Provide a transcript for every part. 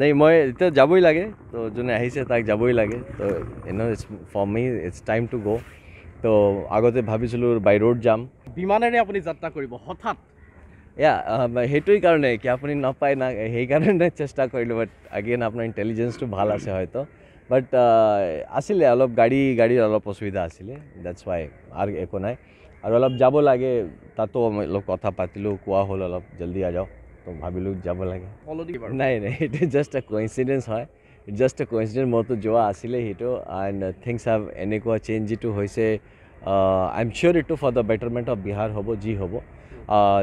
নাই মই এতিয়া যাবই লাগে তো যোনে আহিছে তাক যাবই লাগে তো you know it's for me it's time to go' তো আগতে ভাবিছিলোঁ বাই ৰোড যাম বিমানেৰে আপুনি যাত্ৰা কৰিব হঠাৎ এয়া সেইটোৱেই কাৰণে কি আপুনি নাপায় না সেইকাৰণে চেষ্টা কৰিলোঁ বাট আগেন আপোনাৰ ইণ্টেলিজেঞ্চটো ভাল আছে হয়তো বাট আছিলে অলপ গাড়ী গাড়ীৰ অলপ অসুবিধা আছিলে ডেটছ ৱাই আৰু একো নাই আৰু অলপ যাব লাগে তাতো অলপ কথা পাতিলোঁ কোৱা হ'ল অলপ জল্দি আহ যাওক ভাবিলো যাব লাগে নাই নাই সেইটো জাষ্ট এ কইনচিডেঞ্চ হয় জাষ্ট এ কইনচিডেণ্ট মোৰতো যোৱা আছিলে সেইটো এণ্ড থিংছ হেভ এনেকুৱা চেঞ্জ যিটো হৈছে আই এম চিয়'ৰ এইটো for the betterment of Bihar হ'ব যি হ'ব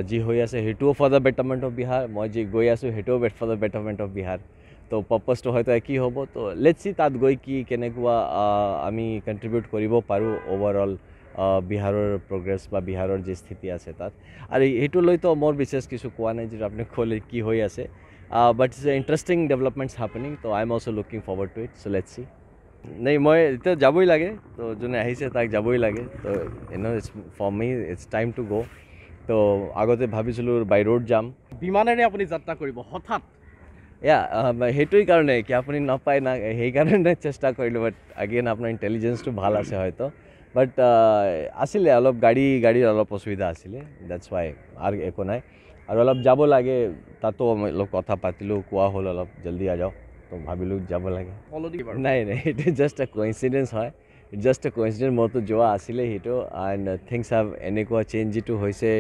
যি হৈ আছে সেইটোও for the betterment of Bihar মই যি গৈ আছোঁ সেইটোও bet for the betterment of Bihar তো পাৰ্পাছটো হয়তো কি হ'ব তো লেটছি তাত গৈ কি কেনেকুৱা আমি কণ্ট্ৰিবিউট কৰিব পাৰোঁ অ'ভাৰঅল বিহাৰৰ প্ৰগ্ৰেছ বা বিহাৰৰ যি স্থিতি আছে তাত আৰু সেইটো লৈতো মোৰ বিশেষ কিছু কোৱা নাই যিটো আপুনি ক'লে কি হৈ আছে but it's a interesting developments happening ত' I am also' looking forward to it so' let see নাই মই এতিয়া যাবই লাগে ত' যোনে আহিছে তাক যাবই লাগে ত' you know' it's for me it's time to go' ত' আগতে ভাবিছিলোঁ বাই ৰোড যাম বিমানেৰে আপুনি যাত্ৰা কৰিব হঠাৎ এয়া সেইটোৱেই কাৰণে কি আপুনি নাপায় না সেইকাৰণে চেষ্টা কৰিলোঁ বাট আগেন আপোনাৰ ইণ্টেলিজেঞ্চটো ভাল আছে হয়তো বাট uh, আছিলে অলপ গাড়ী গাড়ীৰ অলপ অসুবিধা আছিলে ডেটছ ৱাই আৰু একো নাই আৰু অলপ যাব লাগে তাতো অলপ কথা পাতিলোঁ কোৱা হ'ল অলপ জল্দি আ যাওঁ তো ভাবিলোঁ যাব লাগে নাই নাই সেইটো জাষ্ট এ কইনচিডেঞ্চ হয় জাষ্ট এ কইনচিডেঞ্চ মোৰতো যোৱা আছিলে সেইটো এণ্ড থিংচ হেভ এনেকুৱা চেঞ্জ যিটো হৈছে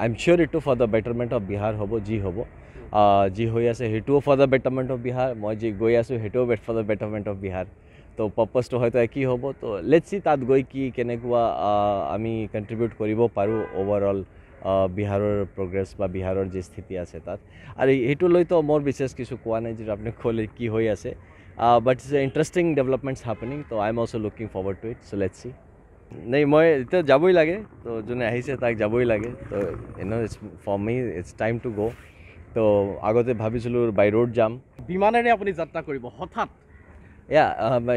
আই এম চিয়'ৰ এইটো for the betterment of Bihar হ'ব যি হ'ব uh, যি হৈ আছে সেইটোও for the betterment of Bihar মই যি গৈ আছোঁ সেইটোও for the betterment of Bihar তো পাৰ্পাছটো হয়তো একেই হ'ব তো লেট তাত গৈ কি কেনেকুৱা আমি কণ্ট্ৰিবিউট কৰিব পাৰোঁ অভাৰঅল বিহাৰৰ প্ৰগ্ৰেছ বা বিহাৰৰ যি স্থিতি আছে তাত আৰু সেইটো লৈতো মোৰ বিশেষ কিছু কোৱা নাই যিটো আপুনি ক'লে কি হৈ আছে but is a interesting developments happening তো I am also' looking forward to it so' let see নাই মই এতিয়া যাবই লাগে তো যোনে আহিছে তাক যাবই লাগে তো you know' it's for me it's time to go' তো আগতে ভাবিছিলোঁ বাই ৰোড যাম বিমানেৰে আপুনি যাত্ৰা কৰিব হঠাৎ য়া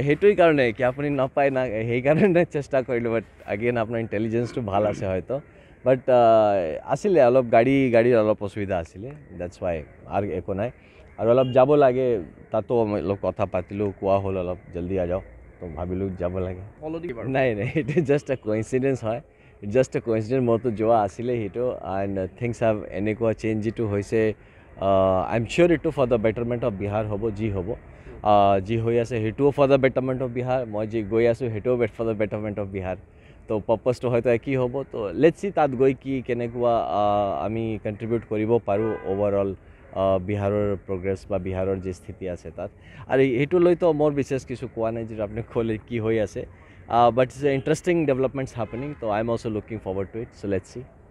সেইটোৱেই কাৰণে কি আপুনি নাপায় না সেইকাৰণে চেষ্টা কৰিলোঁ বাট আগেন আপোনাৰ ইণ্টেলিজেঞ্চটো ভাল আছে হয়তো বাট আছিলে অলপ গাড়ী গাড়ীৰ অলপ অসুবিধা আছিলে ডেটছ ৱাই আৰু একো নাই আৰু অলপ যাব লাগে তাতো অলপ কথা পাতিলোঁ কোৱা হ'ল অলপ জল্দি আ যাওক তো ভাবিলোঁ যাব লাগে নাই নাই সেইটো জাষ্ট এ কইনচিডেঞ্চ হয় জাষ্ট এ কইনচিডেঞ্চ মোৰতো যোৱা আছিলে সেইটো এণ্ড থিংছ হেভ এনেকুৱা চেঞ্জ যিটো হৈছে আই এম চিয়'ৰ এইটো for the betterment of Bihar হ'ব যি হ'ব যি হৈ আছে সেইটোও for the betterment of Bihar মই যি গৈ আছোঁ সেইটোও bet for the betterment of Bihar তো পাৰ্পজটো হয়তো একেই হ'ব তো লেট চি তাত গৈ কি কেনেকুৱা আমি কণ্ট্ৰিবিউট কৰিব পাৰোঁ অভাৰঅল বিহাৰৰ প্ৰগ্ৰেছ বা বিহাৰৰ যি স্থিতি আছে তাত আৰু সেইটো লৈতো মোৰ বিশেষ কিছু কোৱা নাই যিটো আপুনি ক'লে কি হৈ আছে but it's a interesting developments happening তো I am also' looking forward to it so' let C